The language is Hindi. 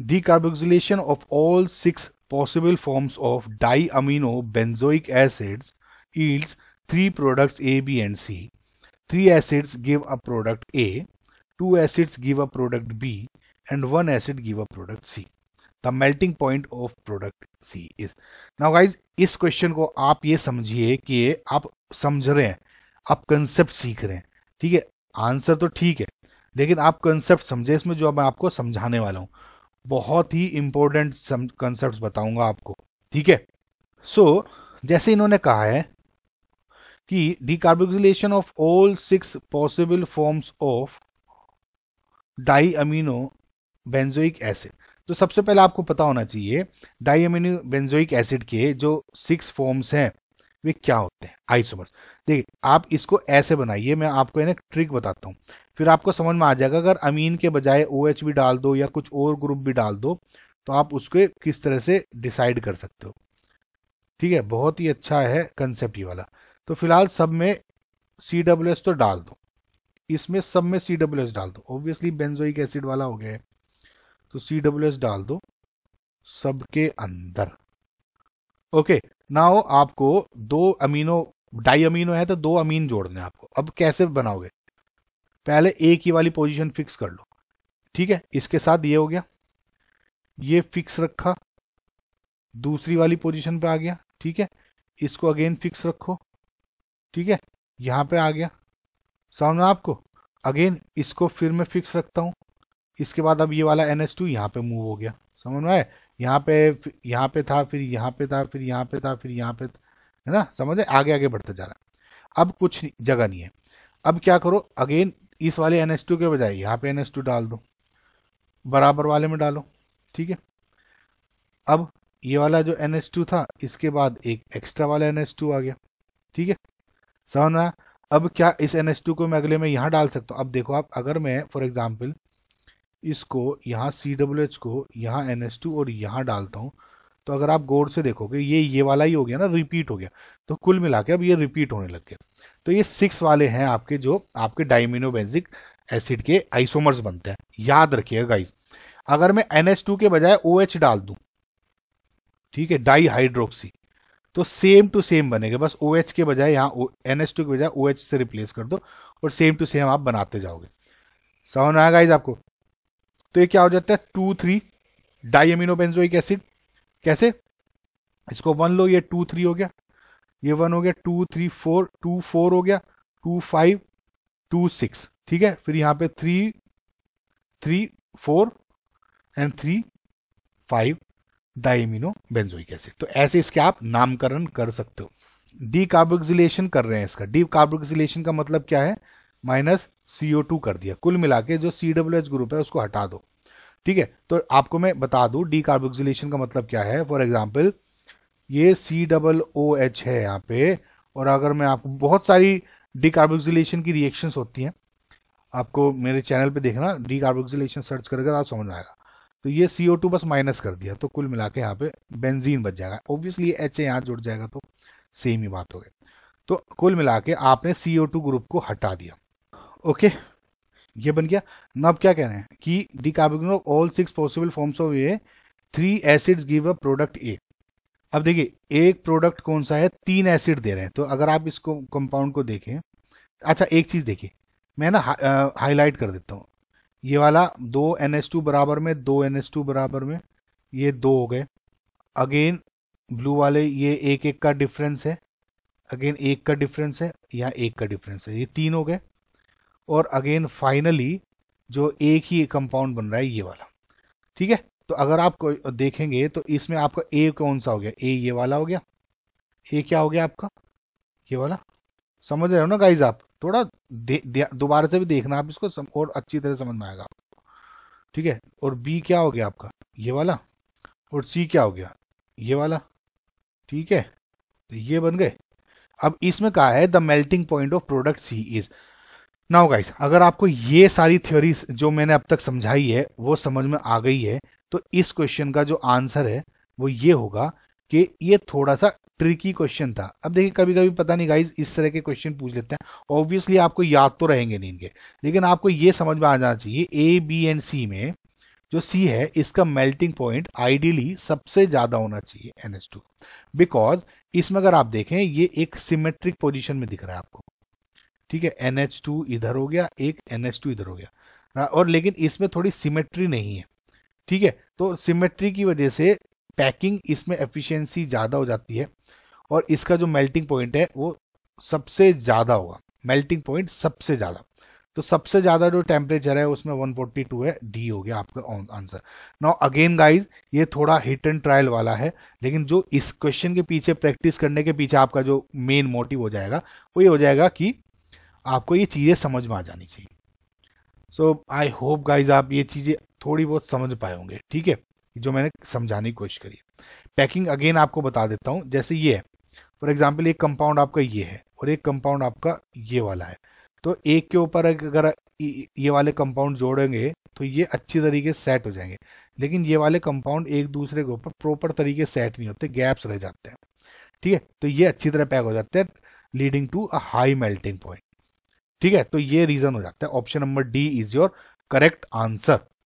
decarboxylation of all six possible forms of diamino benzoic acids yields three products A, B and C. Three acids give a product A, two acids give a product B and one acid give a product C. The melting point of product C is. Now guys, इस question को आप ये समझिए कि ये आप समझ रहे हैं आप कंसेप्ट सीख रहे हैं ठीक है आंसर तो ठीक है लेकिन आप कंसेप्ट समझे इसमें जो मैं आपको समझाने वाला हूँ बहुत ही इंपॉर्टेंट कंसेप्ट बताऊंगा आपको ठीक है सो जैसे इन्होंने कहा है कि decarboxylation of all six possible forms of di amino benzoic acid तो सबसे पहले आपको पता होना चाहिए डाई अमीनो बेंजोइक एसिड के जो सिक्स फॉर्म्स हैं वे क्या होते हैं आइसोमर्स देखिए आप इसको ऐसे बनाइए मैं आपको एक ट्रिक बताता हूँ फिर आपको समझ में आ जाएगा अगर अमीन के बजाय ओ OH भी डाल दो या कुछ और ग्रुप भी डाल दो तो आप उसको किस तरह से डिसाइड कर सकते हो ठीक है बहुत ही अच्छा है कंसेप्ट ये वाला तो फिलहाल सब में सी डब्ल्यू एस तो डाल दो इसमें सब में सी डब्ल्यू एस डाल दो ऑब्वियसली बेंजोइक एसिड वाला हो गया है तो सी डब्ल्यू एस डाल दो सबके अंदर ओके नाउ आपको दो अमीनो डाई अमीनो है तो दो अमीन जोड़ने आपको अब कैसे बनाओगे पहले एक ही वाली पोजीशन फिक्स कर लो ठीक है इसके साथ ये हो गया ये फिक्स रखा दूसरी वाली पोजीशन पे आ गया ठीक है इसको अगेन फिक्स रखो ठीक है यहां पे आ गया समझ आपको अगेन इसको फिर मैं फिक्स रखता हूँ इसके बाद अब ये वाला एन एस टू यहाँ पे मूव हो गया समझ में आए यहाँ पे यहाँ पे था फिर यहाँ पे था फिर यहाँ पे था फिर यहाँ पे है ना समझ आगे आगे बढ़ता जा रहा है अब कुछ जगह नहीं है अब क्या करो अगेन इस वाले एन एस टू के बजाय यहाँ पे एन एस टू डाल दो बराबर वाले में डालो ठीक है अब ये वाला जो एन एस टू था इसके बाद एक एक्स्ट्रा वाला एन एस टू आ गया ठीक है समझ में अब क्या इस एन एस टू को मैं अगले में यहाँ डाल सकता हूँ अब देखो आप अगर मैं फॉर एग्जाम्पल इसको यहाँ सी डब्ल्यू एच को यहाँ एन एस टू और यहाँ डालता हूँ तो अगर आप गौर से देखोगे ये ये वाला ही हो गया ना रिपीट हो गया तो कुल मिला के अब ये रिपीट होने लग गए तो ये सिक्स वाले हैं आपके जो आपके डाइमिनोबेंजिक एसिड के आइसोमर्स बनते हैं याद रखिएगा गाइज अगर मैं एन एस टू के बजाय ओ एच डाल दूँ ठीक है डाईहाइड्रोक्सी तो सेम टू सेम बनेगा बस ओ OH के बजाय यहाँ एन एस टू के बजाय ओ OH से रिप्लेस कर दो और सेम टू सेम आप बनाते जाओगे समझ में आया गाइज आपको तो ये क्या हो जाता है two three di benzoic acid कैसे इसको वन लो ये टू थ्री हो गया ये वन हो गया two three four two four हो गया टू फाइव टू सिक्स ठीक है फिर यहां पे three three four and three five diamino benzoic acid तो ऐसे इसके आप नामकरण कर सकते हो डी कार्बोक्सिलेशन कर रहे हैं इसका डी कार्बोक्सिलेशन का मतलब क्या है माइनस टू कर दिया कुल मिला के जो सी ग्रुप है उसको हटा दो ठीक है तो आपको मैं बता दूं डीकार्बोक्सिलेशन का मतलब क्या है फॉर एग्जाम्पल ये सी डबल ओ एच है यहाँ पे और अगर मैं आपको बहुत सारी डिकार्बोक्सिलेशन की रिएक्शंस होती हैं आपको मेरे चैनल पे देखना कार्बोक्सिलेशन सर्च करेगा तो आप समझ में आएगा तो ये सी ओ टू बस माइनस कर दिया तो कुल मिला के यहाँ पे बेंजीन बच जाएगा ऑब्वियसली एच ए यहाँ जुड़ जाएगा तो सेम ही बात हो गई तो कुल मिला के आपने सी ओ टू ग्रुप को हटा दिया ओके ये बन गया नब अब क्या कह रहे हैं कि the carboxyl of all six possible forms of A three acids give a product A अब देखिए एक प्रोडक्ट कौन सा है तीन एसिड दे रहे हैं तो अगर आप इसको कंपाउंड को देखें अच्छा एक चीज़ देखिए मैं ना हाईलाइट कर देता हूँ ये वाला दो एन एस टू बराबर में दो एन एस टू बराबर में ये दो हो गए अगेन ब्लू वाले ये एक एक का डिफरेंस है अगेन एक का डिफरेंस है या एक का डिफरेंस है ये तीन हो गए और अगेन फाइनली जो एक ही कंपाउंड बन रहा है ये वाला ठीक है तो अगर आप देखेंगे तो इसमें आपका ए कौन सा हो गया ए ये वाला हो गया ए क्या हो गया आपका ये वाला समझ रहे हो ना गाइज आप थोड़ा दोबारा से भी देखना आप इसको सम, और अच्छी तरह समझ में आएगा ठीक है और बी क्या हो गया आपका ये वाला और सी क्या हो गया ये वाला ठीक है तो ये बन गए अब इसमें कहा है the melting point of product C is now guys अगर आपको ये सारी थ्योरी जो मैंने अब तक समझाई है वो समझ में आ गई है तो इस क्वेश्चन का जो आंसर है वो ये होगा कि ये थोड़ा सा ट्रिकी क्वेश्चन था अब देखिए कभी कभी पता नहीं गाइज इस तरह के क्वेश्चन पूछ लेते हैं ऑब्वियसली आपको याद तो रहेंगे नहीं इनके लेकिन आपको ये समझ में आ जाना चाहिए ए बी एंड सी में जो सी है इसका मेल्टिंग पॉइंट आइडियली सबसे ज़्यादा होना चाहिए एन एच टू बिकॉज इसमें अगर आप देखें ये एक सिमेट्रिक पोजिशन में दिख रहा है आपको ठीक है एन एच टू इधर हो गया एक एन एच टू इधर हो गया हाँ, और लेकिन इसमें थोड़ी सिमेट्री नहीं है ठीक है तो सिमेट्री की वजह से पैकिंग इसमें एफिशिएंसी ज़्यादा हो जाती है और इसका जो मेल्टिंग पॉइंट है वो सबसे ज़्यादा होगा मेल्टिंग पॉइंट सबसे ज़्यादा तो सबसे ज़्यादा जो टेम्परेचर है उसमें टू है डी हो गया आपका आंसर नाउ अगेन गाइज ये थोड़ा हिट एंड ट्रायल वाला है लेकिन जो इस क्वेश्चन के पीछे प्रैक्टिस करने के पीछे आपका जो मेन मोटिव हो जाएगा वो ये हो जाएगा कि आपको ये चीज़ें समझ में आ जानी चाहिए सो आई होप गाइज आप ये चीज़ें थोड़ी बहुत समझ पाए होंगे ठीक है जो मैंने समझाने की कोशिश करी पैकिंग अगेन आपको बता देता हूँ जैसे ये है फॉर एग्जाम्पल एक कंपाउंड आपका ये है और एक कंपाउंड आपका ये वाला है तो एक के ऊपर अगर ये वाले कंपाउंड जोड़ेंगे तो ये अच्छी तरीके से सेट हो जाएंगे लेकिन ये वाले कंपाउंड एक दूसरे के ऊपर प्रॉपर तरीके सेट नहीं होते गैप्स रह जाते हैं ठीक है तो ये अच्छी तरह पैक हो जाते हैं leading to a high melting point ठीक है तो ये रीजन हो जाता है option number D is your correct answer